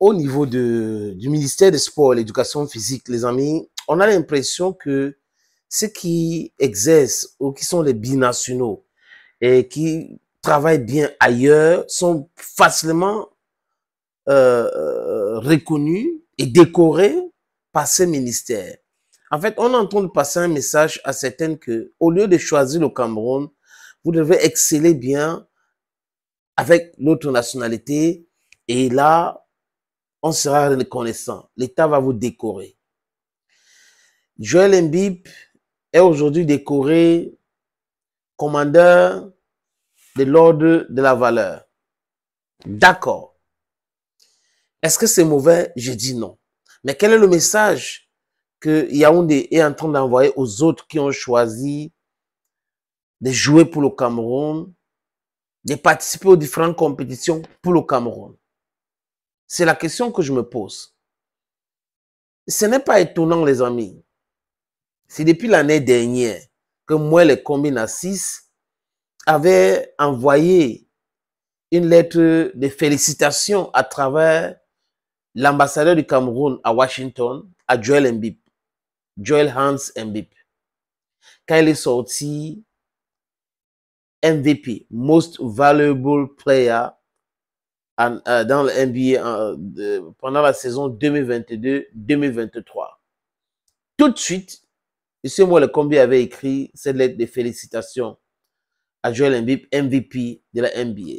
au niveau de, du ministère des Sports l'Éducation physique, les amis, on a l'impression que ceux qui exercent ou qui sont les binationaux et qui travaillent bien ailleurs sont facilement euh, euh, reconnus et décorés par ces ministères. En fait, on entend passer un message à certaines que, au lieu de choisir le Cameroun, vous devez exceller bien avec l'autre nationalité. Et là, on sera reconnaissant. L'État va vous décorer. Joël Mbip est aujourd'hui décoré commandeur de l'ordre de la valeur. D'accord. Est-ce que c'est mauvais? Je dis non. Mais quel est le message que Yaoundé est en train d'envoyer aux autres qui ont choisi de jouer pour le Cameroun, de participer aux différentes compétitions pour le Cameroun? C'est la question que je me pose. Ce n'est pas étonnant, les amis. C'est depuis l'année dernière que moi, les combines à 6 avaient envoyé une lettre de félicitations à travers l'ambassadeur du Cameroun à Washington, à Joel Mbip, Joel Hans Mbip, quand il est sorti MVP, Most Valuable Player euh, dans le NBA euh, pendant la saison 2022-2023. Tout de suite, M. Moi, le combien avait écrit cette lettre de félicitations à Joel Embiid, MVP de la NBA.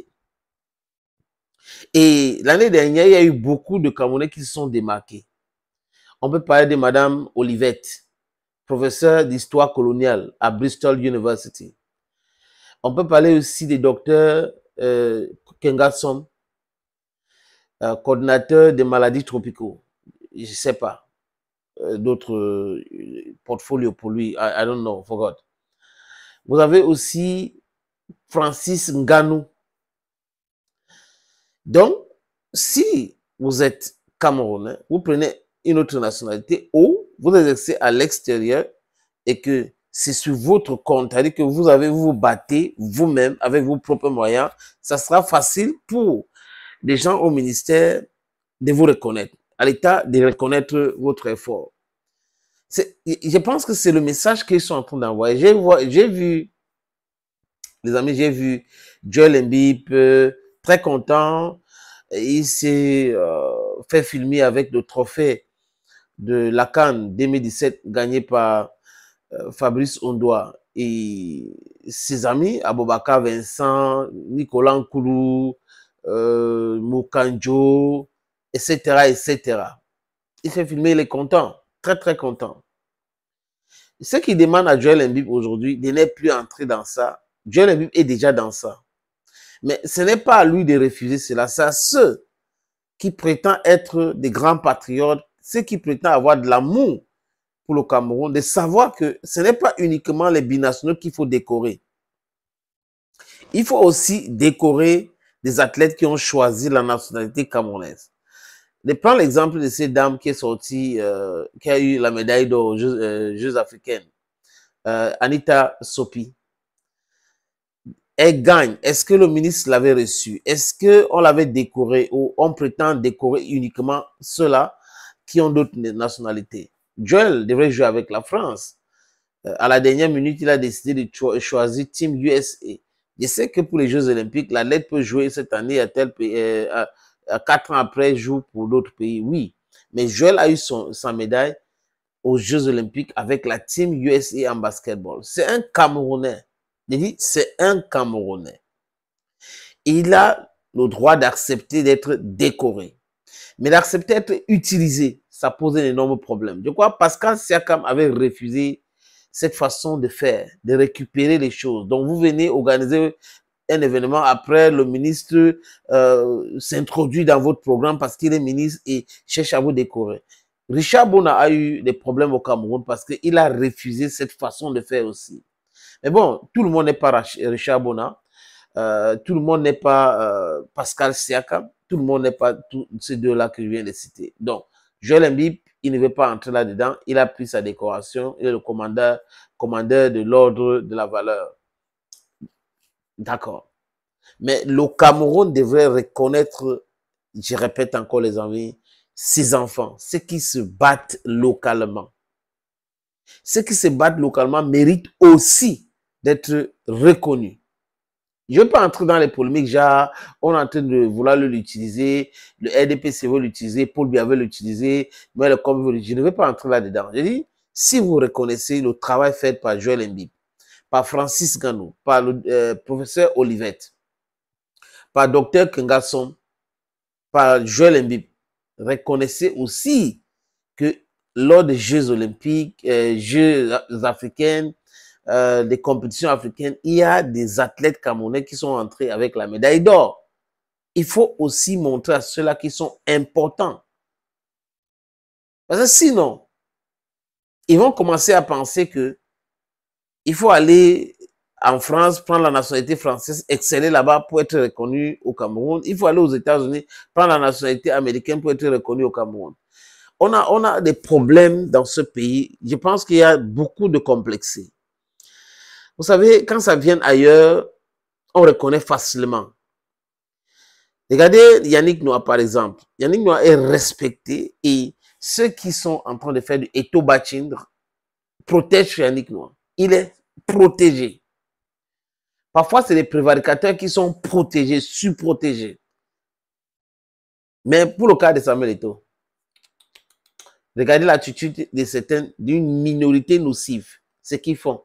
Et l'année dernière, il y a eu beaucoup de Camerounais qui se sont démarqués. On peut parler de Madame Olivette, professeure d'histoire coloniale à Bristol University. On peut parler aussi des docteurs euh, Kengasom, euh, coordinateur des maladies tropicaux. Je ne sais pas. Euh, d'autres euh, portfolios pour lui. I, don't know, forgot. Vous avez aussi Francis Nganou. Donc, si vous êtes Camerounais, vous prenez une autre nationalité ou vous exercez à l'extérieur et que c'est sur votre compte, c'est-à-dire que vous avez vous, vous battez vous-même avec vos propres moyens, ça sera facile pour des gens au ministère de vous reconnaître, à l'État de reconnaître votre effort. Je pense que c'est le message qu'ils sont en train d'envoyer. J'ai vu, les amis, j'ai vu Joel Mbip euh, très content. Il s'est euh, fait filmer avec le trophée de la Cannes 2017 gagné par euh, Fabrice Ondoa et ses amis, Abobaka Vincent, Nicolas Nkoulou, Kanjo, etc., etc. Il s'est filmé, il est content, très très content. Ce qui demande à Joel Embiid aujourd'hui de n'est plus entré dans ça. Joel Embiid est déjà dans ça. Mais ce n'est pas à lui de refuser cela. C'est à ceux qui prétendent être des grands patriotes, ceux qui prétendent avoir de l'amour pour le Cameroun, de savoir que ce n'est pas uniquement les binationaux qu'il faut décorer. Il faut aussi décorer des athlètes qui ont choisi la nationalité camerounaise. Je prends l'exemple de cette dame qui est sortie, euh, qui a eu la médaille d'or aux Jeux, euh, africains, euh, Anita Sopi. Elle gagne. Est-ce que le ministre l'avait reçue Est-ce qu'on l'avait décorée ou on prétend décorer uniquement ceux-là qui ont d'autres nationalités Joel devrait jouer avec la France. à la dernière minute, il a décidé de choisir Team USA. Je sais que pour les Jeux Olympiques, la lettre peut jouer cette année à tel euh, quatre ans après, joue pour d'autres pays, oui. Mais Joel a eu sa médaille aux Jeux Olympiques avec la team USA en basketball. C'est un Camerounais. Je c'est un Camerounais. Il a le droit d'accepter d'être décoré. Mais d'accepter d'être utilisé, ça pose un énorme problème. Je crois que Pascal Siakam avait refusé cette façon de faire, de récupérer les choses. Donc, vous venez organiser un événement. Après, le ministre euh, s'introduit dans votre programme parce qu'il est ministre et cherche à vous décorer. Richard Bona a eu des problèmes au Cameroun parce qu'il a refusé cette façon de faire aussi. Mais bon, tout le monde n'est pas Richard Bona. Euh, tout le monde n'est pas euh, Pascal Siaka. Tout le monde n'est pas ces deux-là que je viens de citer. Donc, Joël Mbip il ne veut pas entrer là-dedans. Il a pris sa décoration. Il est le commandeur, commandeur de l'ordre de la valeur. D'accord. Mais le Cameroun devrait reconnaître, je répète encore les amis, ses enfants, ceux qui se battent localement. Ceux qui se battent localement méritent aussi d'être reconnus. Je ne veux pas entrer dans les polémiques, genre, on est en train de vouloir l'utiliser, le RDPC veut l'utiliser, Paul Biya veut l'utiliser, mais le veut Je ne veux pas entrer là-dedans. Je dis, si vous reconnaissez le travail fait par Joël Mbib, par Francis Ganou, par le euh, professeur Olivette, par Dr Kengasson, par Joël Mbib, reconnaissez aussi que lors des Jeux olympiques, euh, Jeux africains, euh, des compétitions africaines, il y a des athlètes camerounais qui sont entrés avec la médaille d'or. Il faut aussi montrer à ceux-là qui sont importants. Parce que sinon, ils vont commencer à penser que il faut aller en France, prendre la nationalité française, exceller là-bas pour être reconnu au Cameroun. Il faut aller aux États-Unis, prendre la nationalité américaine pour être reconnu au Cameroun. On a, on a des problèmes dans ce pays. Je pense qu'il y a beaucoup de complexés. Vous savez, quand ça vient ailleurs, on reconnaît facilement. Regardez Yannick Noah, par exemple. Yannick Noah est respecté et ceux qui sont en train de faire du Eto protègent Yannick Noah. Il est protégé. Parfois, c'est les prévaricateurs qui sont protégés, protégés. Mais pour le cas de Samuel Eto, regardez l'attitude de certaines, d'une minorité nocive, ce qu'ils font.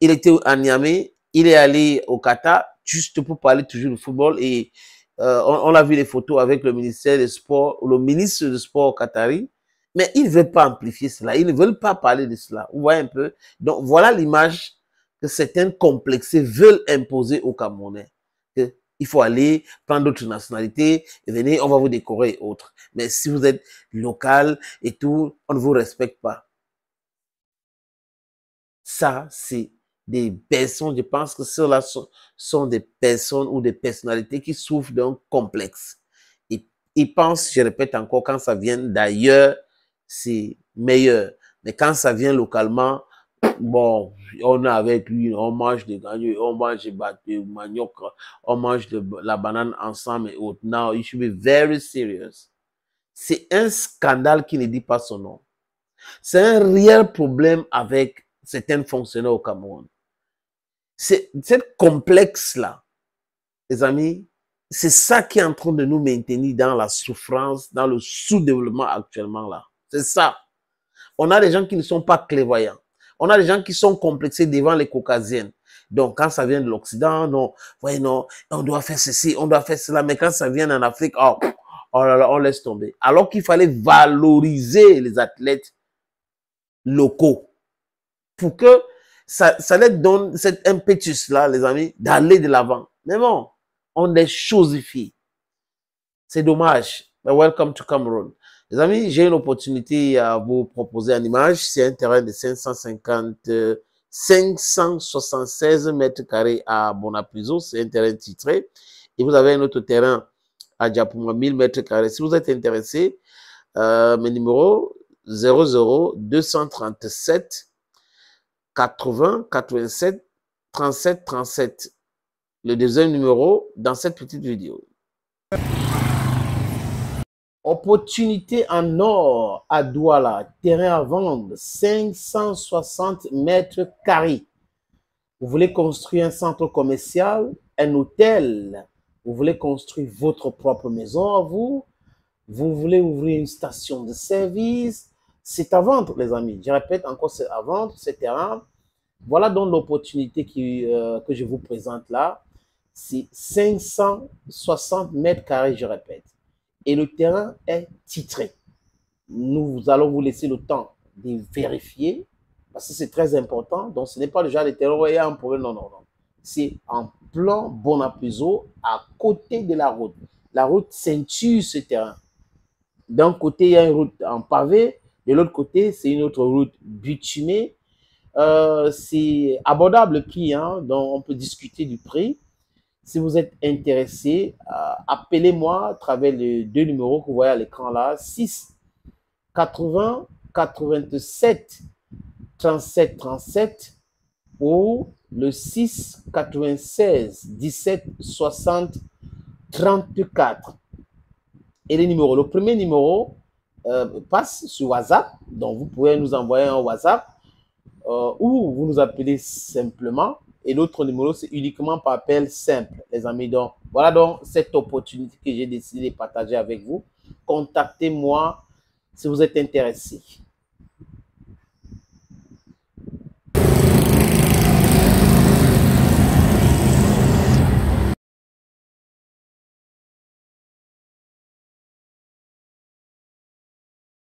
Il était à Niamey, il est allé au Qatar juste pour parler toujours de football et euh, on, a vu les photos avec le ministère des Sports, le ministre des sport qatari, mais ils ne veulent pas amplifier cela, ils ne veulent pas parler de cela. Vous voyez un peu Donc voilà l'image que certains complexés veulent imposer aux Camerounais. il faut aller prendre d'autres nationalités, et venez, on va vous décorer et autres. Mais si vous êtes local et tout, on ne vous respecte pas. Ça, c'est des personnes, je pense que ceux-là sont, des personnes ou des personnalités qui souffrent d'un complexe. Ils, ils pensent, je répète encore, quand ça vient d'ailleurs, c'est meilleur. Mais quand ça vient localement, bon, on est avec lui, on mange des gagnes, on mange des bateaux, manioc, on mange de la banane ensemble et autres. Now, you should be very serious. C'est un scandale qui ne dit pas son nom. C'est un réel problème avec certains fonctionnaires au Cameroun. Cette complexe-là, les amis, c'est ça qui est en train de nous maintenir dans la souffrance, dans le sous-développement actuellement là. C'est ça. On a des gens qui ne sont pas clairvoyants. On a des gens qui sont complexés devant les caucasiennes. Donc, quand ça vient de l'Occident, non, non, on doit faire ceci, on doit faire cela. Mais quand ça vient en Afrique, oh, oh on laisse tomber. Alors qu'il fallait valoriser les athlètes locaux pour que ça, leur donne cet impétus-là, les amis, d'aller de l'avant. Mais bon, on est chosifie. C'est dommage. Mais welcome to Cameroon. Les amis, j'ai une opportunité à vous proposer en image. C'est un terrain de 550, 576 mètres carrés à Bonapriso. C'est un terrain titré. Et vous avez un autre terrain à Diapouma, 1000 mètres carrés. Si vous êtes intéressé, euh, mes numéros 00 237 80 87 37 37. Le deuxième numéro dans cette petite vidéo. Opportunité en or à Douala, terrain à vendre, 560 mètres carrés. Vous voulez construire un centre commercial, un hôtel, vous voulez construire votre propre maison à vous, vous voulez ouvrir une station de service, c'est à vendre, les amis. Je répète encore, c'est à vendre, c'est terrain. Voilà donc l'opportunité euh, que je vous présente là. C'est 560 mètres carrés, je répète. Et le terrain est titré. Nous allons vous laisser le temps de vérifier, parce que c'est très important. Donc, ce n'est pas le genre de terrain où il y a un problème. Non, non, non. C'est en plan Bonapuzo, à côté de la route. La route ceinture ce terrain. D'un côté, il y a une route en pavé, de l'autre côté, c'est une autre route butumée. Euh, c'est abordable le prix, hein, donc on peut discuter du prix. Si vous êtes intéressé, euh, appelez-moi à travers les deux numéros que vous voyez à l'écran là, 6 80 87 37 37 ou le 6 96 17 60 34. Et les numéros, le premier numéro, euh, passe sur WhatsApp. Donc, vous pouvez nous envoyer un WhatsApp euh, ou vous nous appelez simplement. Et l'autre numéro, c'est uniquement par appel simple, les amis. Donc, voilà donc cette opportunité que j'ai décidé de partager avec vous. Contactez-moi si vous êtes intéressé.